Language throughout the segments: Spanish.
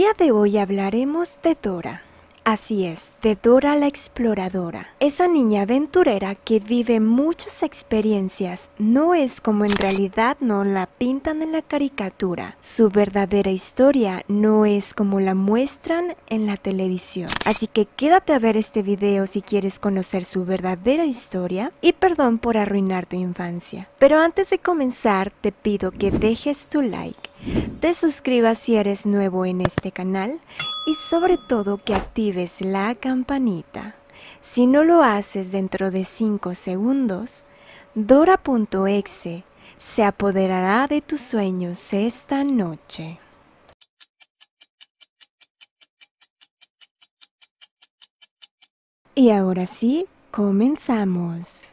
día de hoy hablaremos de Dora, Así es, de Dora la Exploradora. Esa niña aventurera que vive muchas experiencias no es como en realidad no la pintan en la caricatura. Su verdadera historia no es como la muestran en la televisión. Así que quédate a ver este video si quieres conocer su verdadera historia y perdón por arruinar tu infancia. Pero antes de comenzar te pido que dejes tu like, te suscribas si eres nuevo en este canal y sobre todo que actives la campanita. Si no lo haces dentro de 5 segundos, Dora.exe se apoderará de tus sueños esta noche. Y ahora sí, comenzamos.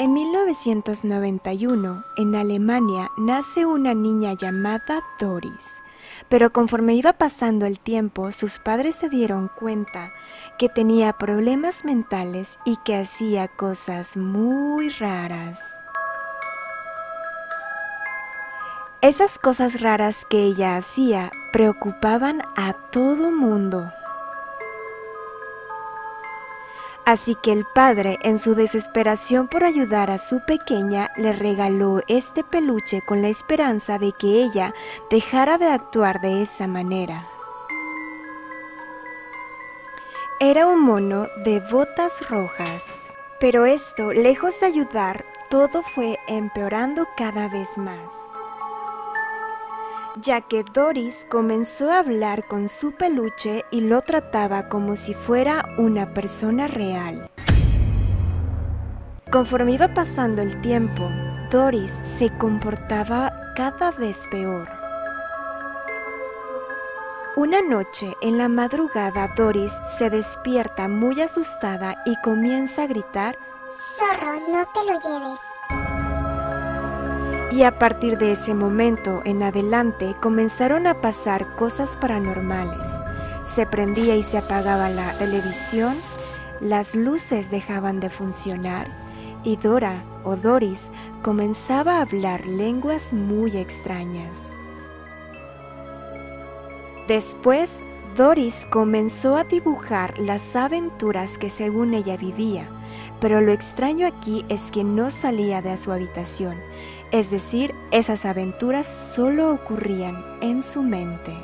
En 1991, en Alemania, nace una niña llamada Doris. Pero conforme iba pasando el tiempo, sus padres se dieron cuenta que tenía problemas mentales y que hacía cosas muy raras. Esas cosas raras que ella hacía preocupaban a todo mundo. Así que el padre, en su desesperación por ayudar a su pequeña, le regaló este peluche con la esperanza de que ella dejara de actuar de esa manera. Era un mono de botas rojas. Pero esto, lejos de ayudar, todo fue empeorando cada vez más ya que Doris comenzó a hablar con su peluche y lo trataba como si fuera una persona real. Conforme iba pasando el tiempo, Doris se comportaba cada vez peor. Una noche, en la madrugada, Doris se despierta muy asustada y comienza a gritar, Zorro, no te lo lleves. Y a partir de ese momento en adelante comenzaron a pasar cosas paranormales. Se prendía y se apagaba la televisión, las luces dejaban de funcionar y Dora o Doris comenzaba a hablar lenguas muy extrañas. Después Doris comenzó a dibujar las aventuras que según ella vivía, pero lo extraño aquí es que no salía de su habitación, es decir, esas aventuras solo ocurrían en su mente.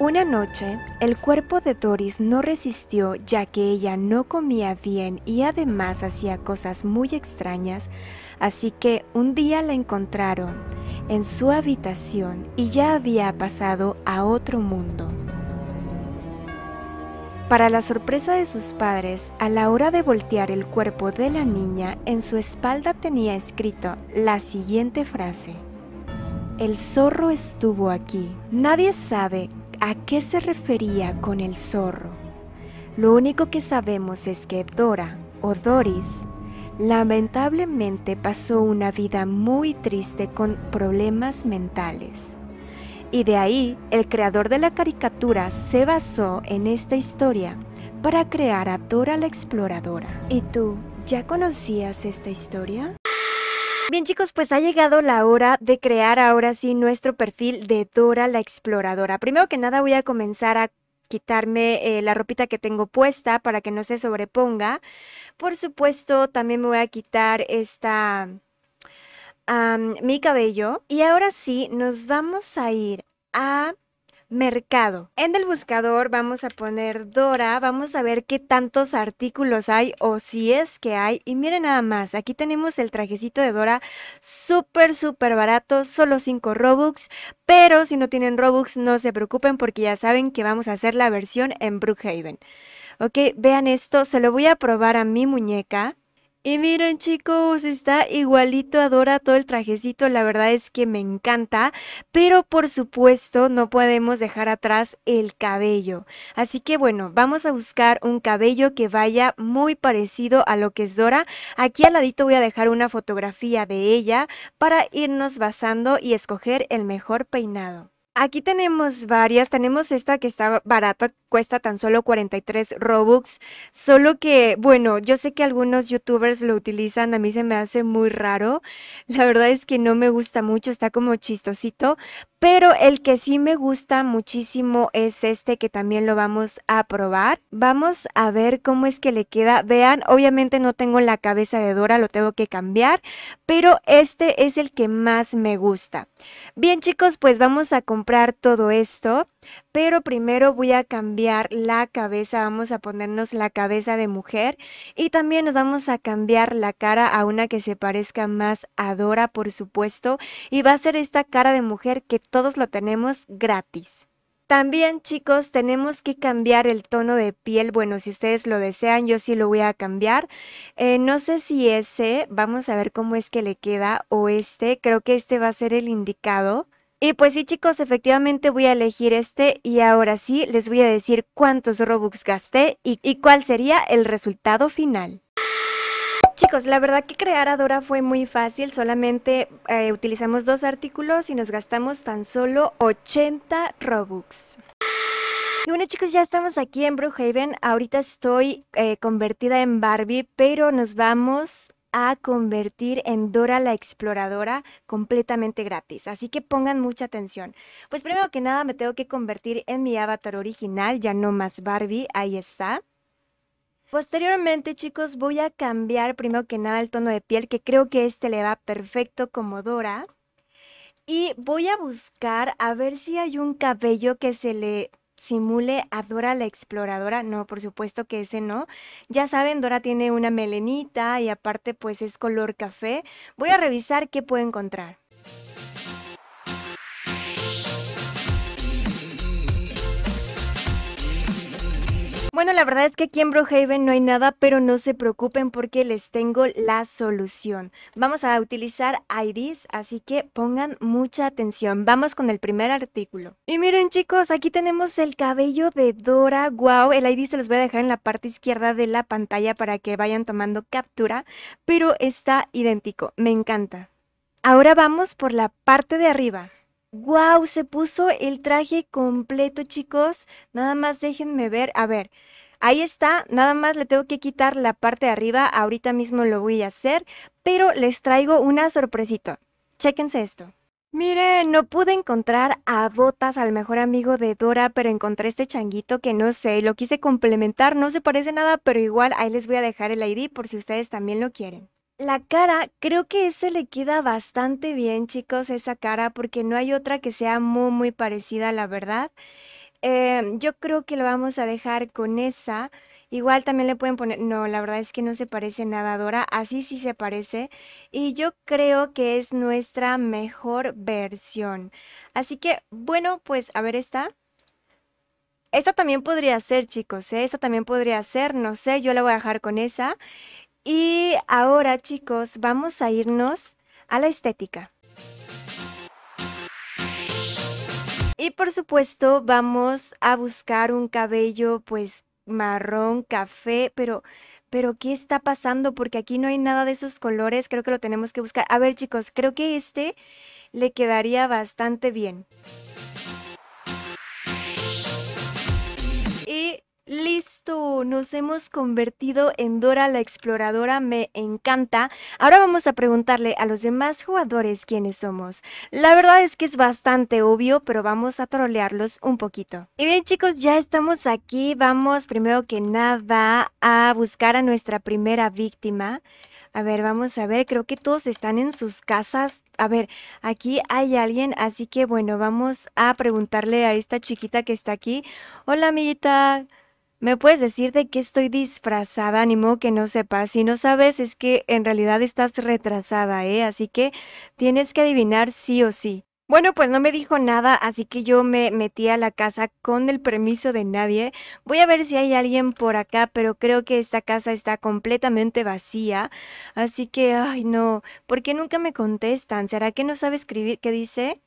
Una noche, el cuerpo de Doris no resistió ya que ella no comía bien y además hacía cosas muy extrañas, así que un día la encontraron en su habitación y ya había pasado a otro mundo. Para la sorpresa de sus padres, a la hora de voltear el cuerpo de la niña, en su espalda tenía escrito la siguiente frase. El zorro estuvo aquí. Nadie sabe a qué se refería con el zorro. Lo único que sabemos es que Dora, o Doris, Lamentablemente pasó una vida muy triste con problemas mentales. Y de ahí, el creador de la caricatura se basó en esta historia para crear a Dora la Exploradora. ¿Y tú, ya conocías esta historia? Bien chicos, pues ha llegado la hora de crear ahora sí nuestro perfil de Dora la Exploradora. Primero que nada voy a comenzar a quitarme eh, la ropita que tengo puesta para que no se sobreponga. Por supuesto, también me voy a quitar esta... mi cabello. Y ahora sí, nos vamos a ir a mercado. En el buscador vamos a poner Dora, vamos a ver qué tantos artículos hay o si es que hay. Y miren nada más, aquí tenemos el trajecito de Dora, súper, súper barato, solo 5 Robux. Pero si no tienen Robux, no se preocupen porque ya saben que vamos a hacer la versión en Brookhaven. Ok, vean esto, se lo voy a probar a mi muñeca. Y miren chicos, está igualito, adora todo el trajecito, la verdad es que me encanta, pero por supuesto no podemos dejar atrás el cabello. Así que bueno, vamos a buscar un cabello que vaya muy parecido a lo que es Dora. Aquí al ladito voy a dejar una fotografía de ella para irnos basando y escoger el mejor peinado. Aquí tenemos varias, tenemos esta que está barata, cuesta tan solo 43 Robux, solo que, bueno, yo sé que algunos youtubers lo utilizan, a mí se me hace muy raro, la verdad es que no me gusta mucho, está como chistosito, pero el que sí me gusta muchísimo es este que también lo vamos a probar. Vamos a ver cómo es que le queda. Vean, obviamente no tengo la cabeza de Dora, lo tengo que cambiar, pero este es el que más me gusta. Bien chicos, pues vamos a comprar todo esto pero primero voy a cambiar la cabeza, vamos a ponernos la cabeza de mujer y también nos vamos a cambiar la cara a una que se parezca más a Dora, por supuesto, y va a ser esta cara de mujer que todos lo tenemos gratis. También chicos tenemos que cambiar el tono de piel, bueno si ustedes lo desean yo sí lo voy a cambiar, eh, no sé si ese, vamos a ver cómo es que le queda o este, creo que este va a ser el indicado. Y pues sí chicos, efectivamente voy a elegir este y ahora sí les voy a decir cuántos Robux gasté y, cuál sería el resultado final. Chicos, la verdad que crear a Dora fue muy fácil, solamente eh, utilizamos dos artículos y nos gastamos tan solo 80 Robux. Y bueno chicos, ya estamos aquí en Brookhaven, ahorita estoy eh, convertida en Barbie, pero nos vamos a convertir en Dora la Exploradora completamente gratis. Así que pongan mucha atención. Pues primero que nada me tengo que convertir en mi avatar original, ya no más Barbie, ahí está. Posteriormente, chicos, voy a cambiar primero que nada el tono de piel, que creo que este le va perfecto como Dora. Y voy a buscar a ver si hay un cabello que se le simule a Dora la exploradora. No, por supuesto que ese no. Ya saben, Dora tiene una melenita y aparte pues es color café. Voy a revisar qué puedo encontrar. Bueno, la verdad es que aquí en Brookhaven no hay nada, pero no se preocupen porque les tengo la solución. Vamos a utilizar IDs, así que pongan mucha atención. Vamos con el primer artículo. Y miren chicos, aquí tenemos el cabello de Dora. Wow, el ID se los voy a dejar en la parte izquierda de la pantalla para que vayan tomando captura, pero está idéntico, me encanta. Ahora vamos por la parte de arriba. ¡Wow! Se puso el traje completo, chicos. Nada más déjenme ver. A ver, ahí está. Nada más le tengo que quitar la parte de arriba. Ahorita mismo lo voy a hacer. Pero les traigo una sorpresita. Chéquense esto. Miren, no pude encontrar a Botas, al mejor amigo de Dora, pero encontré este changuito que no sé, lo quise complementar, no se parece nada, pero igual ahí les voy a dejar el ID por si ustedes también lo quieren. La cara, creo que ese le queda bastante bien, chicos, esa cara, porque no hay otra que sea muy, muy parecida, la verdad. Em, yo creo que la vamos a dejar con esa. Igual también le pueden poner, no, la verdad es que no se parece nada Dora, así sí se parece. Y yo creo que es nuestra mejor versión. Así que, bueno, pues a ver esta. Esta también podría ser, chicos, ¿eh? Esta también podría ser, no sé, yo la voy a dejar con esa. Y ahora chicos, vamos a irnos a la estética. Y por supuesto vamos a buscar un cabello pues marrón, café, pero pero ¿qué está pasando? Porque aquí no hay nada de esos colores, creo que lo tenemos que buscar. A ver chicos, creo que este le quedaría bastante bien. Y listo nos hemos convertido en Dora la Exploradora, me encanta. Ahora vamos a preguntarle a los demás jugadores quiénes somos. La verdad es que es bastante obvio, pero vamos a trolearlos un poquito. Y bien chicos, ya estamos aquí, vamos primero que nada a buscar a nuestra primera víctima. A ver, vamos a ver, creo que todos están en sus casas. A ver, aquí hay alguien, así que bueno, vamos a preguntarle a esta chiquita que está aquí. Hola, amiguita, ¿Me puedes decir de qué estoy disfrazada? Ánimo que no sepas. Si no sabes, es que en realidad estás retrasada, ¿eh? Así que tienes que adivinar sí o sí. Bueno, pues no me dijo nada, así que yo me metí a la casa con el permiso de nadie. Voy a ver si hay alguien por acá, pero creo que esta casa está completamente vacía. Así que, ay no, ¿por qué nunca me contestan? ¿Será que no sabe escribir? ¿Qué dice?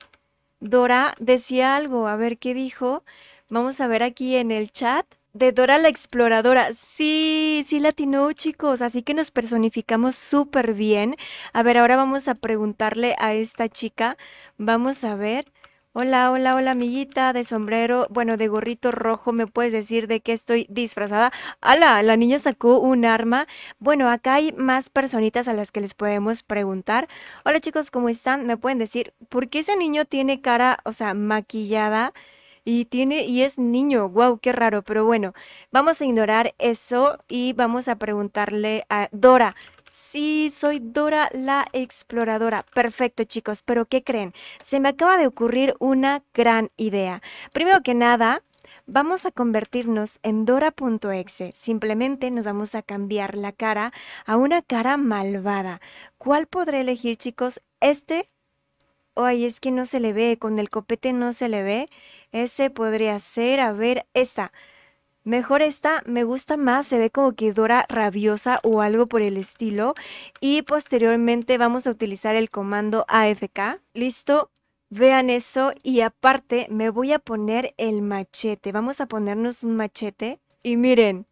Dora decía algo, a ver qué dijo. Vamos a ver aquí en el chat de Dora la Exploradora. Sí, sí latino, chicos. Así que nos personificamos súper bien. A ver, ahora vamos a preguntarle a esta chica. Vamos a ver. Hola, hola, hola, amiguita de sombrero, bueno, de gorrito rojo, ¿me puedes decir de qué estoy disfrazada? ¡Hala! La niña sacó un arma. Bueno, acá hay más personitas a las que les podemos preguntar. Hola, chicos, ¿cómo están? ¿Me pueden decir por qué ese niño tiene cara, o sea, maquillada? y tiene y es niño. Wow, qué raro, pero bueno, vamos a ignorar eso y vamos a preguntarle a Dora. Sí, soy Dora la exploradora. Perfecto, chicos, pero ¿qué creen? Se me acaba de ocurrir una gran idea. Primero que nada, vamos a convertirnos en Dora.exe. Simplemente nos vamos a cambiar la cara a una cara malvada. ¿Cuál podré elegir, chicos? ¿Este? Ay, es que no se le ve, con el copete no se le ve. Ese podría ser, a ver, esta. Mejor esta, me gusta más, se ve como que Dora rabiosa o algo por el estilo. Y posteriormente vamos a utilizar el comando AFK. Listo, vean eso. Y aparte me voy a poner el machete. Vamos a ponernos un machete. Y miren,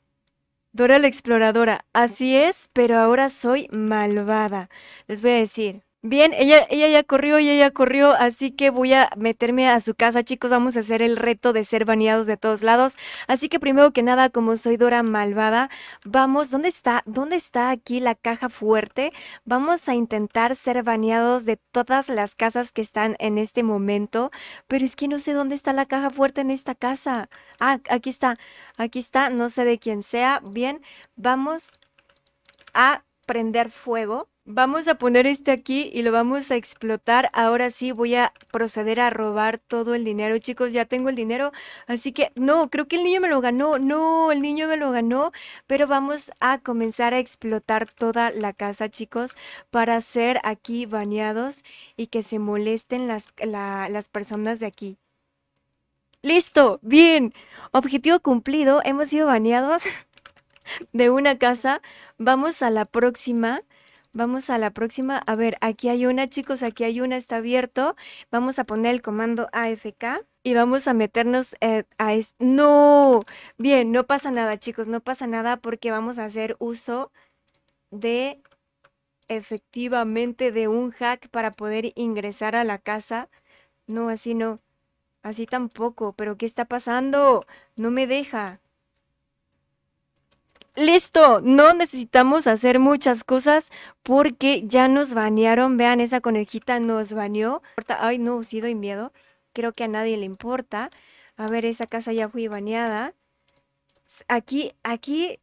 Dora la exploradora, así es, pero ahora soy malvada. Les voy a decir, Bien, ella, ella ya corrió, y ella ya corrió, así que voy a meterme a su casa, chicos. Vamos a hacer el reto de ser baneados de todos lados. Así que primero que nada, como soy Dora Malvada, vamos, ¿dónde está? ¿Dónde está aquí la caja fuerte? Vamos a intentar ser baneados de todas las casas que están en este momento. Pero es que no sé dónde está la caja fuerte en esta casa. Ah, aquí está, aquí está, no sé de quién sea. Bien, vamos a prender fuego. Vamos a poner este aquí y lo vamos a explotar. Ahora sí voy a proceder a robar todo el dinero. Chicos, ya tengo el dinero. Así que no, creo que el niño me lo ganó. No, el niño me lo ganó. Pero vamos a comenzar a explotar toda la casa, chicos, para ser aquí baneados y que se molesten las, las personas de aquí. Listo, bien. Objetivo cumplido. Hemos sido baneados de una casa. Vamos a la próxima. Vamos a la próxima. A ver, aquí hay una, chicos, aquí hay una, está abierto. Vamos a poner el comando AFK y vamos a meternos eh, a... Es ¡No! Bien, no pasa nada, chicos, no pasa nada porque vamos a hacer uso de efectivamente de un hack para poder ingresar a la casa. No, así no. Así tampoco. ¿Pero qué está pasando? No me deja listo, no necesitamos hacer muchas cosas porque ya nos banearon. Vean, esa conejita nos baneó. Ay, no, sí doy miedo. Creo que a nadie le importa. A ver, esa casa ya fui baneada. Aquí, aquí,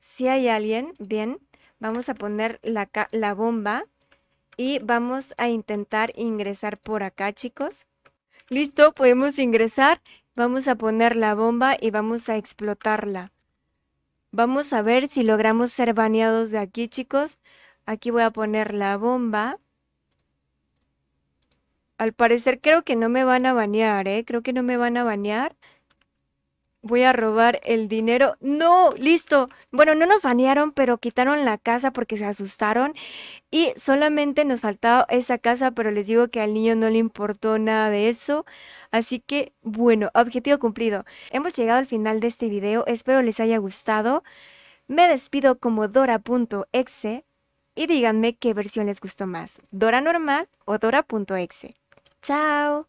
si hay alguien, bien, vamos a poner la, la bomba y vamos a intentar ingresar por acá, chicos. Listo, podemos ingresar. Vamos a poner la bomba y vamos a explotarla. Vamos a ver si logramos ser baneados de aquí, chicos. Aquí voy a poner la bomba. Al parecer creo que no me van a bañar, ¿eh? Creo que no me van a bañar voy a robar el dinero. No, listo. Bueno, no nos banearon, pero quitaron la casa porque se asustaron y solamente nos faltaba esa casa, pero les digo que al niño no le importó nada de eso. Así que, bueno, objetivo cumplido. Hemos llegado al final de este video, espero les haya gustado. Me despido como Dora.exe y díganme qué versión les gustó más, Dora normal o Dora.exe. ¡Chao!